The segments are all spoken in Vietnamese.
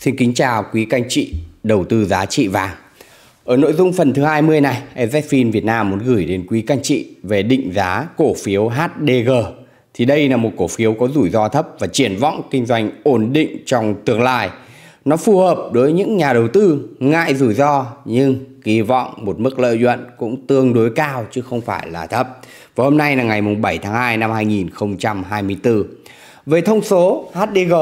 Xin kính chào quý canh chị đầu tư giá trị vàng. Ở nội dung phần thứ 20 này, EZFIN Việt Nam muốn gửi đến quý canh chị về định giá cổ phiếu HDG. Thì đây là một cổ phiếu có rủi ro thấp và triển vọng kinh doanh ổn định trong tương lai. Nó phù hợp đối với những nhà đầu tư ngại rủi ro nhưng kỳ vọng một mức lợi nhuận cũng tương đối cao chứ không phải là thấp. Và hôm nay là ngày 7 tháng 2 năm 2024. Về thông số HDG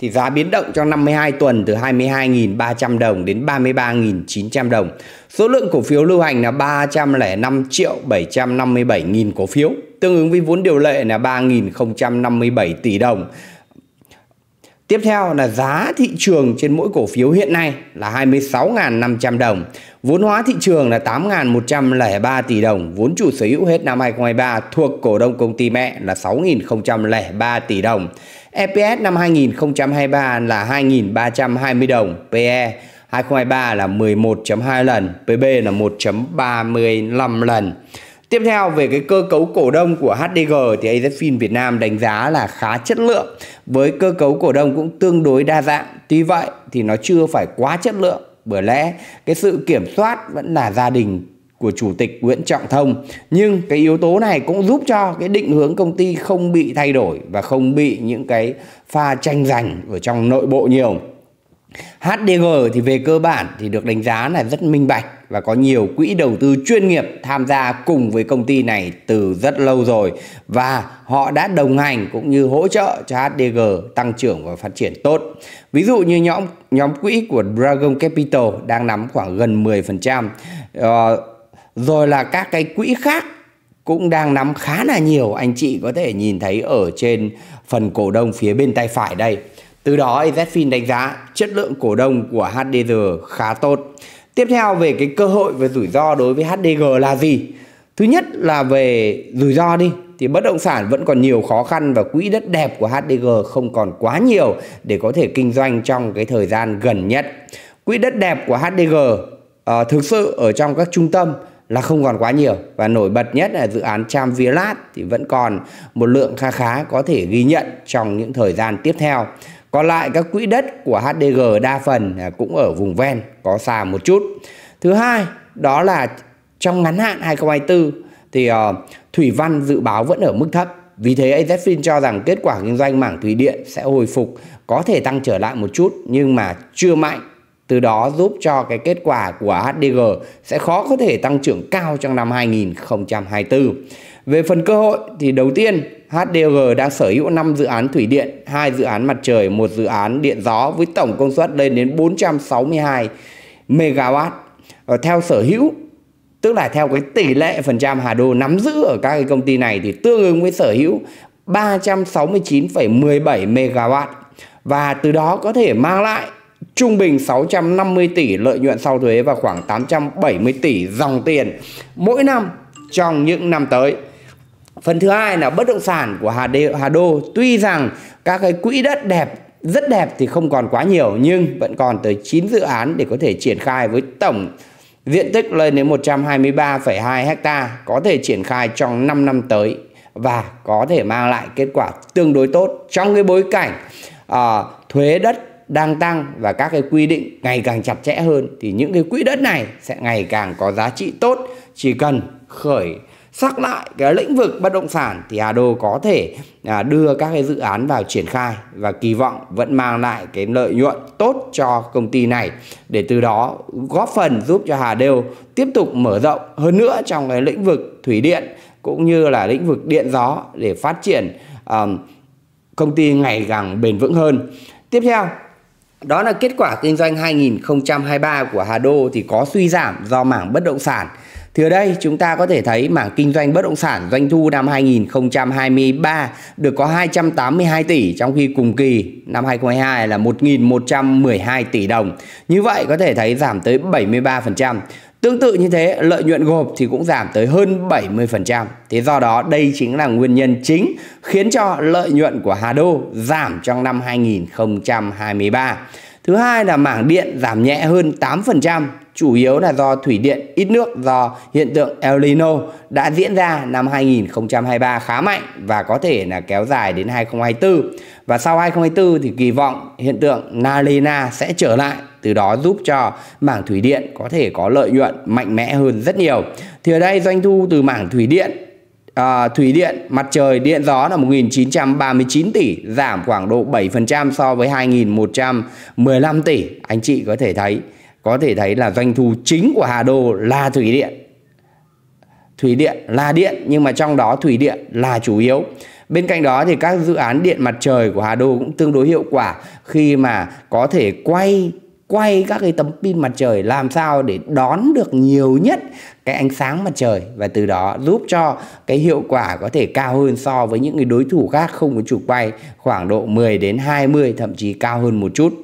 thì giá biến động trong 52 tuần từ 22.300 đồng đến 33.900 đồng. Số lượng cổ phiếu lưu hành là 305 triệu 757 nghìn cổ phiếu, tương ứng với vốn điều lệ là 3.057 tỷ đồng. Tiếp theo là giá thị trường trên mỗi cổ phiếu hiện nay là 26.500 đồng. Vốn hóa thị trường là 8.103 tỷ đồng. Vốn chủ sở hữu hết năm 2023 thuộc cổ đông công ty mẹ là 6.003 tỷ đồng. EPS năm 2023 là 2.320 đồng, PE 2023 là 11.2 lần, PB là 1.35 lần. Tiếp theo về cái cơ cấu cổ đông của HDG thì AZFIN Việt Nam đánh giá là khá chất lượng với cơ cấu cổ đông cũng tương đối đa dạng. Tuy vậy thì nó chưa phải quá chất lượng bởi lẽ cái sự kiểm soát vẫn là gia đình của chủ tịch Nguyễn Trọng Thông nhưng cái yếu tố này cũng giúp cho cái định hướng công ty không bị thay đổi và không bị những cái pha tranh giành ở trong nội bộ nhiều. HDG thì về cơ bản thì được đánh giá là rất minh bạch và có nhiều quỹ đầu tư chuyên nghiệp tham gia cùng với công ty này từ rất lâu rồi và họ đã đồng hành cũng như hỗ trợ cho HDG tăng trưởng và phát triển tốt. Ví dụ như nhóm nhóm quỹ của Dragon Capital đang nắm khoảng gần 10%, rồi là các cái quỹ khác cũng đang nắm khá là nhiều anh chị có thể nhìn thấy ở trên phần cổ đông phía bên tay phải đây từ đó ZFIN đánh giá chất lượng cổ đông của HDG khá tốt tiếp theo về cái cơ hội và rủi ro đối với HDG là gì thứ nhất là về rủi ro đi thì bất động sản vẫn còn nhiều khó khăn và quỹ đất đẹp của HDG không còn quá nhiều để có thể kinh doanh trong cái thời gian gần nhất quỹ đất đẹp của HDG uh, ờ, thực sự ở trong các trung tâm là không còn quá nhiều và nổi bật nhất là dự án Cham Virat thì vẫn còn một lượng kha khá có thể ghi nhận trong những thời gian tiếp theo. Còn lại các quỹ đất của HDG đa phần cũng ở vùng ven có xa một chút. Thứ hai đó là trong ngắn hạn 2024 thì ờ, thủy văn dự báo vẫn ở mức thấp. Vì thế AZFIN cho rằng kết quả kinh doanh mảng thủy điện sẽ hồi phục, có thể tăng trở lại một chút nhưng mà chưa mạnh từ đó giúp cho cái kết quả của HDG sẽ khó có thể tăng trưởng cao trong năm 2024. Về phần cơ hội thì đầu tiên HDG đang sở hữu 5 dự án thủy điện, 2 dự án mặt trời, một dự án điện gió với tổng công suất lên đến 462 MW. Ờ, theo sở hữu tức là theo cái tỷ lệ phần trăm Hà Đô nắm giữ ở các cái công ty này thì tương ứng với sở hữu 369,17 MW và từ đó có thể mang lại trung bình 650 tỷ lợi nhuận sau thuế và khoảng 870 tỷ dòng tiền mỗi năm trong những năm tới. Phần thứ hai là bất động sản của Hà, Đê, Hà Đô. Tuy rằng các cái quỹ đất đẹp rất đẹp thì không còn quá nhiều nhưng vẫn còn tới 9 dự án để có thể triển khai với tổng diện tích lên đến 123,2 hecta có thể triển khai trong 5 năm tới và có thể mang lại kết quả tương đối tốt trong cái bối cảnh uh, thuế đất đang tăng và các cái quy định ngày càng chặt chẽ hơn thì những cái quỹ đất này sẽ ngày càng có giá trị tốt chỉ cần khởi xác lại cái lĩnh vực bất động sản thì Hà Đô có thể à, đưa các cái dự án vào triển khai và kỳ vọng vẫn mang lại cái lợi nhuận tốt cho công ty này để từ đó góp phần giúp cho Hà Đô tiếp tục mở rộng hơn nữa trong cái lĩnh vực thủy điện cũng như là lĩnh vực điện gió để phát triển công ty ngày càng bền vững hơn. Tiếp theo đó là kết quả kinh doanh 2023 của Hà Đô thì có suy giảm do mảng bất động sản. Thì ở đây chúng ta có thể thấy mảng kinh doanh bất động sản doanh thu năm 2023 được có 282 tỷ trong khi cùng kỳ năm 2022 là 1.112 tỷ đồng. Như vậy có thể thấy giảm tới 73%. Tương tự như thế, lợi nhuận gộp thì cũng giảm tới hơn 70%. Thế do đó đây chính là nguyên nhân chính khiến cho lợi nhuận của Hà Đô giảm trong năm 2023. Thứ hai là mảng điện giảm nhẹ hơn 8%, chủ yếu là do thủy điện ít nước do hiện tượng El Nino đã diễn ra năm 2023 khá mạnh và có thể là kéo dài đến 2024. Và sau 2024 thì kỳ vọng hiện tượng La Nina sẽ trở lại từ đó giúp cho mảng thủy điện có thể có lợi nhuận mạnh mẽ hơn rất nhiều. Thì ở đây doanh thu từ mảng thủy điện à, thủy điện, mặt trời, điện gió là 1939 tỷ, giảm khoảng độ 7% so với 2115 tỷ. Anh chị có thể thấy có thể thấy là doanh thu chính của Hà Đô là thủy điện. Thủy điện là điện nhưng mà trong đó thủy điện là chủ yếu. Bên cạnh đó thì các dự án điện mặt trời của Hà Đô cũng tương đối hiệu quả khi mà có thể quay quay các cái tấm pin mặt trời làm sao để đón được nhiều nhất cái ánh sáng mặt trời và từ đó giúp cho cái hiệu quả có thể cao hơn so với những cái đối thủ khác không có chụp quay khoảng độ 10 đến 20 thậm chí cao hơn một chút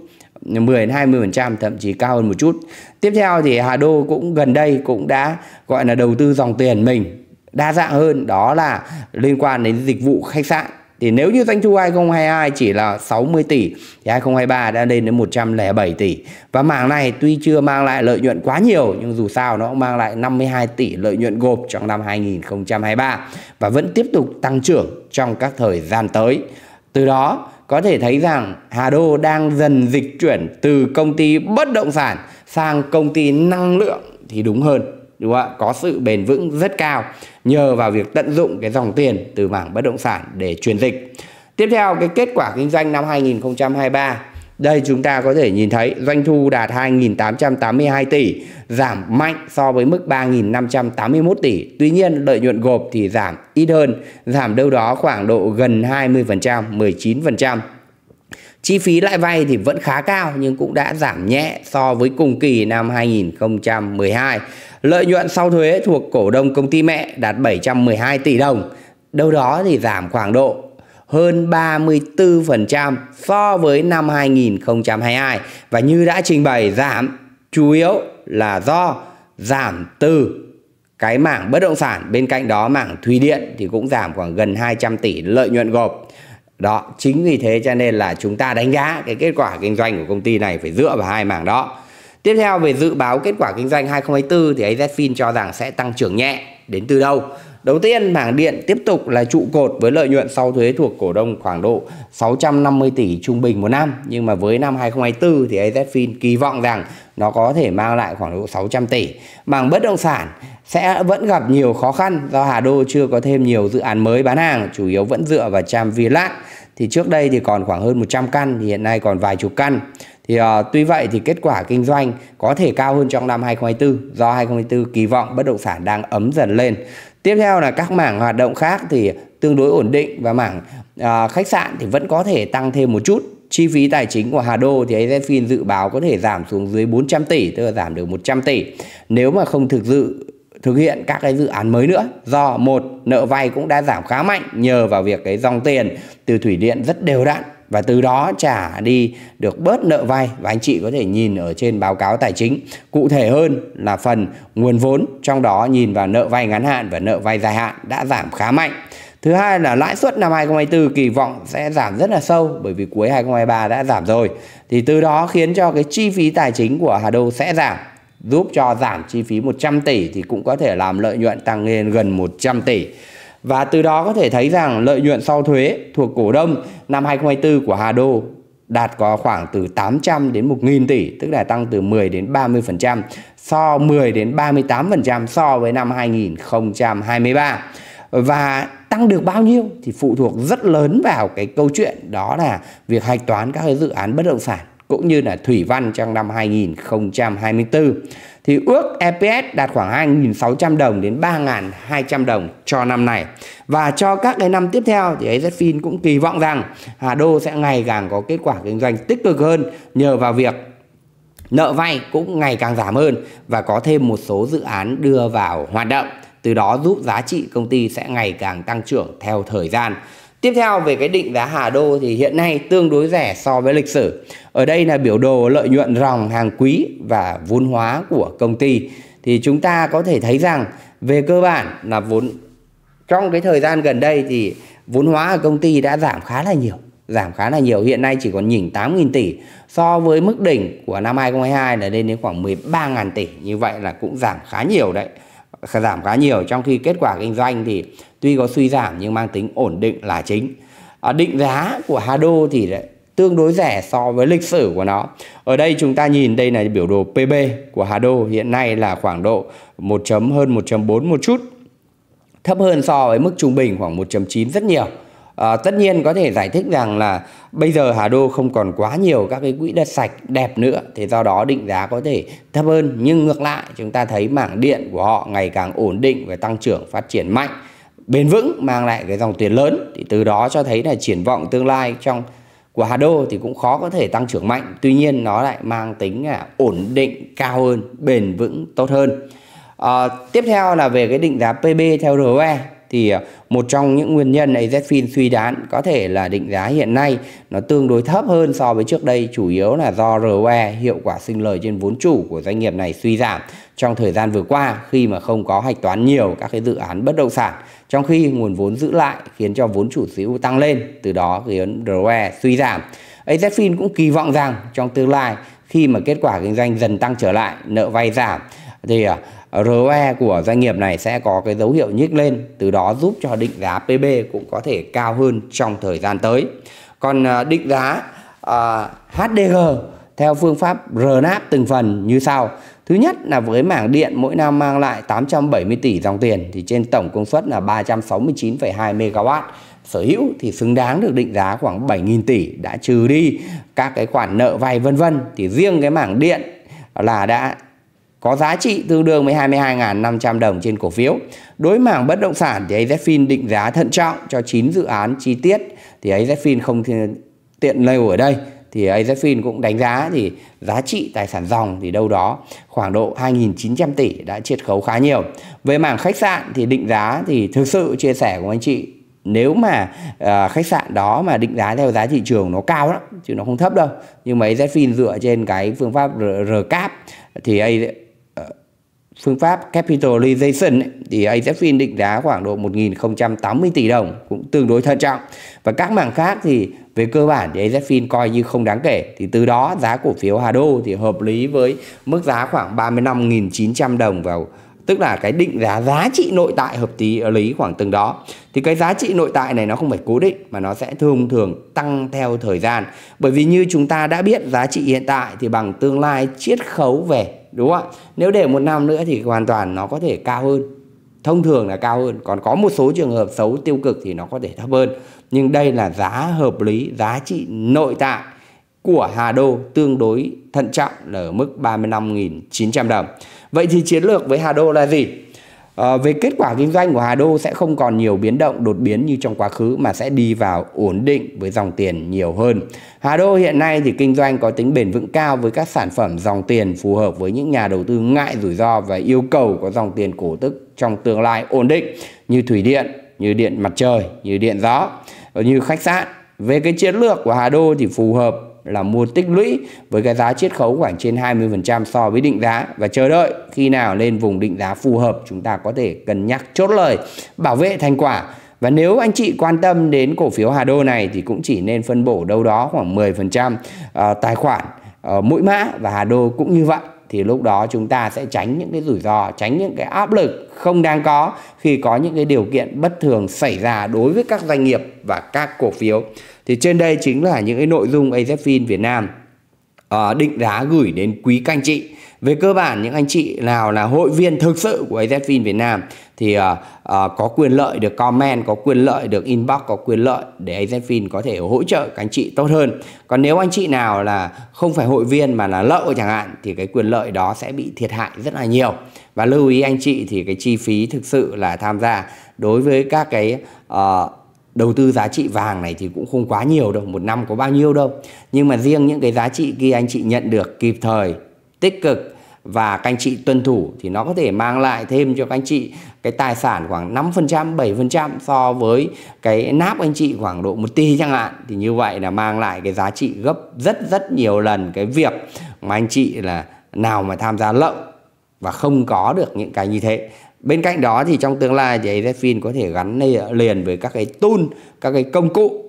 10 đến 20% thậm chí cao hơn một chút. Tiếp theo thì Hà Đô cũng gần đây cũng đã gọi là đầu tư dòng tiền mình đa dạng hơn đó là liên quan đến dịch vụ khách sạn thì nếu như doanh thu 2022 chỉ là 60 tỷ thì 2023 đã lên đến 107 tỷ. Và mảng này tuy chưa mang lại lợi nhuận quá nhiều nhưng dù sao nó cũng mang lại 52 tỷ lợi nhuận gộp trong năm 2023 và vẫn tiếp tục tăng trưởng trong các thời gian tới. Từ đó có thể thấy rằng Hà Đô đang dần dịch chuyển từ công ty bất động sản sang công ty năng lượng thì đúng hơn đúng không ạ có sự bền vững rất cao nhờ vào việc tận dụng cái dòng tiền từ mảng bất động sản để truyền dịch tiếp theo cái kết quả kinh doanh năm 2023 đây chúng ta có thể nhìn thấy doanh thu đạt 2.882 tỷ, giảm mạnh so với mức 3.581 tỷ. Tuy nhiên lợi nhuận gộp thì giảm ít hơn, giảm đâu đó khoảng độ gần 20%, 19%. Chi phí lãi vay thì vẫn khá cao nhưng cũng đã giảm nhẹ so với cùng kỳ năm 2012. Lợi nhuận sau thuế thuộc cổ đông công ty mẹ đạt 712 tỷ đồng, đâu đó thì giảm khoảng độ hơn 34% so với năm 2022 và như đã trình bày giảm chủ yếu là do giảm từ cái mảng bất động sản bên cạnh đó mảng thủy điện thì cũng giảm khoảng gần 200 tỷ lợi nhuận gộp đó chính vì thế cho nên là chúng ta đánh giá cái kết quả kinh doanh của công ty này phải dựa vào hai mảng đó Tiếp theo về dự báo kết quả kinh doanh 2024 thì AZFIN cho rằng sẽ tăng trưởng nhẹ đến từ đâu? Đầu tiên, mảng điện tiếp tục là trụ cột với lợi nhuận sau thuế thuộc cổ đông khoảng độ 650 tỷ trung bình một năm. Nhưng mà với năm 2024 thì AZFIN kỳ vọng rằng nó có thể mang lại khoảng độ 600 tỷ. Mảng bất động sản sẽ vẫn gặp nhiều khó khăn do Hà Đô chưa có thêm nhiều dự án mới bán hàng, chủ yếu vẫn dựa vào Tram Vila Thì trước đây thì còn khoảng hơn 100 căn, thì hiện nay còn vài chục căn. Thì à, tuy vậy thì kết quả kinh doanh có thể cao hơn trong năm 2024 do 2024 kỳ vọng bất động sản đang ấm dần lên. Tiếp theo là các mảng hoạt động khác thì tương đối ổn định và mảng à, khách sạn thì vẫn có thể tăng thêm một chút chi phí tài chính của Hà Đô thì AZFIN dự báo có thể giảm xuống dưới 400 tỷ, tức là giảm được 100 tỷ. Nếu mà không thực dự thực hiện các cái dự án mới nữa do một nợ vay cũng đã giảm khá mạnh nhờ vào việc cái dòng tiền từ thủy điện rất đều đặn và từ đó trả đi được bớt nợ vay và anh chị có thể nhìn ở trên báo cáo tài chính cụ thể hơn là phần nguồn vốn trong đó nhìn vào nợ vay ngắn hạn và nợ vay dài hạn đã giảm khá mạnh Thứ hai là lãi suất năm 2024 kỳ vọng sẽ giảm rất là sâu bởi vì cuối 2023 đã giảm rồi. Thì từ đó khiến cho cái chi phí tài chính của Hà Đô sẽ giảm giúp cho giảm chi phí 100 tỷ thì cũng có thể làm lợi nhuận tăng lên gần 100 tỷ. Và từ đó có thể thấy rằng lợi nhuận sau thuế thuộc cổ đông năm 2024 của Hà Đô đạt có khoảng từ 800 đến 1.000 tỷ, tức là tăng từ 10 đến 30%, so 10 đến 38% so với năm 2023. Và tăng được bao nhiêu thì phụ thuộc rất lớn vào cái câu chuyện đó là việc hạch toán các cái dự án bất động sản cũng như là thủy văn trong năm 2024 thì ước EPS đạt khoảng 2.600 đồng đến 3.200 đồng cho năm này. Và cho các cái năm tiếp theo thì AZFIN cũng kỳ vọng rằng Hà Đô sẽ ngày càng có kết quả kinh doanh tích cực hơn nhờ vào việc nợ vay cũng ngày càng giảm hơn và có thêm một số dự án đưa vào hoạt động từ đó giúp giá trị công ty sẽ ngày càng tăng trưởng theo thời gian. Tiếp theo về cái định giá Hà Đô thì hiện nay tương đối rẻ so với lịch sử. Ở đây là biểu đồ lợi nhuận ròng hàng quý và vốn hóa của công ty. Thì chúng ta có thể thấy rằng về cơ bản là vốn trong cái thời gian gần đây thì vốn hóa ở công ty đã giảm khá là nhiều giảm khá là nhiều hiện nay chỉ còn nhỉnh 8.000 tỷ so với mức đỉnh của năm 2022 là lên đến khoảng 13.000 tỷ như vậy là cũng giảm khá nhiều đấy giảm khá nhiều trong khi kết quả kinh doanh thì tuy có suy giảm nhưng mang tính ổn định là chính à, định giá của Hado thì tương đối rẻ so với lịch sử của nó ở đây chúng ta nhìn đây là biểu đồ PB của Hado hiện nay là khoảng độ 1 chấm hơn 1.4 một chút thấp hơn so với mức trung bình khoảng 1.9 rất nhiều À, tất nhiên có thể giải thích rằng là bây giờ Hà Đô không còn quá nhiều các cái quỹ đất sạch đẹp nữa thì do đó định giá có thể thấp hơn nhưng ngược lại chúng ta thấy mảng điện của họ ngày càng ổn định và tăng trưởng phát triển mạnh bền vững mang lại cái dòng tiền lớn thì từ đó cho thấy là triển vọng tương lai trong của Hà Đô thì cũng khó có thể tăng trưởng mạnh tuy nhiên nó lại mang tính là ổn định cao hơn bền vững tốt hơn à, tiếp theo là về cái định giá PB theo ROE thì à, một trong những nguyên nhân AZFIN suy đoán có thể là định giá hiện nay nó tương đối thấp hơn so với trước đây chủ yếu là do ROE hiệu quả sinh lời trên vốn chủ của doanh nghiệp này suy giảm trong thời gian vừa qua khi mà không có hạch toán nhiều các cái dự án bất động sản trong khi nguồn vốn giữ lại khiến cho vốn chủ sở hữu tăng lên từ đó khiến ROE suy giảm AZFIN cũng kỳ vọng rằng trong tương lai khi mà kết quả kinh doanh dần tăng trở lại nợ vay giảm thì à, ROE của doanh nghiệp này sẽ có cái dấu hiệu nhích lên, từ đó giúp cho định giá PB cũng có thể cao hơn trong thời gian tới. Còn à, định giá uh, à, HDG theo phương pháp RNAP từng phần như sau. Thứ nhất là với mảng điện mỗi năm mang lại 870 tỷ dòng tiền thì trên tổng công suất là 369,2 MW sở hữu thì xứng đáng được định giá khoảng 7.000 tỷ đã trừ đi các cái khoản nợ vay vân vân thì riêng cái mảng điện là đã có giá trị tương đương với 22.500 đồng trên cổ phiếu. Đối mảng bất động sản thì AZFIN định giá thận trọng cho 9 dự án chi tiết thì AZFIN không tiện lâu ở đây thì AZFIN cũng đánh giá thì giá trị tài sản dòng thì đâu đó khoảng độ 2.900 tỷ đã chiết khấu khá nhiều. Về mảng khách sạn thì định giá thì thực sự chia sẻ của anh chị nếu mà uh, khách sạn đó mà định giá theo giá thị trường nó cao lắm chứ nó không thấp đâu nhưng mà AZFIN dựa trên cái phương pháp RCAP thì phương pháp capitalization ấy, thì AZFIN định giá khoảng độ 1.080 tỷ đồng cũng tương đối thận trọng và các mảng khác thì về cơ bản thì AZFIN coi như không đáng kể thì từ đó giá cổ phiếu Hà Đô thì hợp lý với mức giá khoảng 35.900 đồng vào tức là cái định giá giá trị nội tại hợp tí ờ, lý khoảng từng đó thì cái giá trị nội tại này nó không phải cố định mà nó sẽ thường thường tăng theo thời gian bởi vì như chúng ta đã biết giá trị hiện tại thì bằng tương lai chiết khấu về đúng không ạ nếu để một năm nữa thì hoàn toàn nó có thể cao hơn thông thường là cao hơn còn có một số trường hợp xấu tiêu cực thì nó có thể thấp hơn nhưng đây là giá hợp lý giá trị nội tại của Hà Đô tương đối thận trọng là ở mức 35.900 đồng Vậy thì chiến lược với Hà Đô là gì? À, về kết quả kinh doanh của Hà Đô sẽ không còn nhiều biến động đột biến như trong quá khứ mà sẽ đi vào ổn định với dòng tiền nhiều hơn. Hà Đô hiện nay thì kinh doanh có tính bền vững cao với các sản phẩm dòng tiền phù hợp với những nhà đầu tư ngại rủi ro và yêu cầu có dòng tiền cổ tức trong tương lai ổn định như thủy điện, như điện mặt trời, như điện gió, như khách sạn. Về cái chiến lược của Hà Đô thì phù hợp là mua tích lũy với cái giá chiết khấu khoảng trên 20% so với định giá và chờ đợi khi nào lên vùng định giá phù hợp chúng ta có thể cân nhắc chốt lời bảo vệ thành quả. Và nếu anh chị quan tâm đến cổ phiếu Hà Đô này thì cũng chỉ nên phân bổ đâu đó khoảng 10% ờ, tài khoản ờ, mỗi mã và Hà Đô cũng như vậy thì lúc đó chúng ta sẽ tránh những cái rủi ro, tránh những cái áp lực không đang có khi có những cái điều kiện bất thường xảy ra đối với các doanh nghiệp và các cổ phiếu thì trên đây chính là những cái nội dung AZFIN Việt Nam uh, định giá gửi đến quý các anh chị về cơ bản những anh chị nào là hội viên thực sự của AZFIN Việt Nam thì uh, uh, có quyền lợi được comment, có quyền lợi được inbox, có quyền lợi để AZFIN có thể hỗ trợ các anh chị tốt hơn. Còn nếu anh chị nào là không phải hội viên mà là lậu chẳng hạn thì cái quyền lợi đó sẽ bị thiệt hại rất là nhiều. Và lưu ý anh chị thì cái chi phí thực sự là tham gia đối với các cái uh, đầu tư giá trị vàng này thì cũng không quá nhiều đâu một năm có bao nhiêu đâu nhưng mà riêng những cái giá trị kia anh chị nhận được kịp thời tích cực và các anh chị tuân thủ thì nó có thể mang lại thêm cho các anh chị cái tài sản khoảng 5% 7% so với cái náp anh chị khoảng độ 1 tỷ chẳng hạn thì như vậy là mang lại cái giá trị gấp rất rất nhiều lần cái việc mà anh chị là nào mà tham gia lậu và không có được những cái như thế bên cạnh đó thì trong tương lai thì AZFIN có thể gắn liền với các cái tool các cái công cụ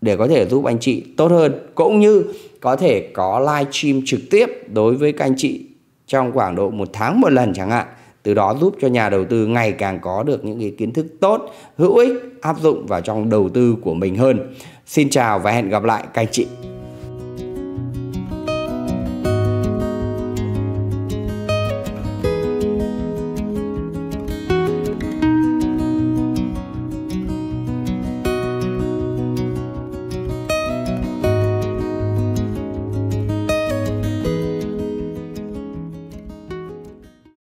để có thể giúp anh chị tốt hơn cũng như có thể có live stream trực tiếp đối với các anh chị trong khoảng độ một tháng một lần chẳng hạn từ đó giúp cho nhà đầu tư ngày càng có được những cái kiến thức tốt hữu ích áp dụng vào trong đầu tư của mình hơn xin chào và hẹn gặp lại các anh chị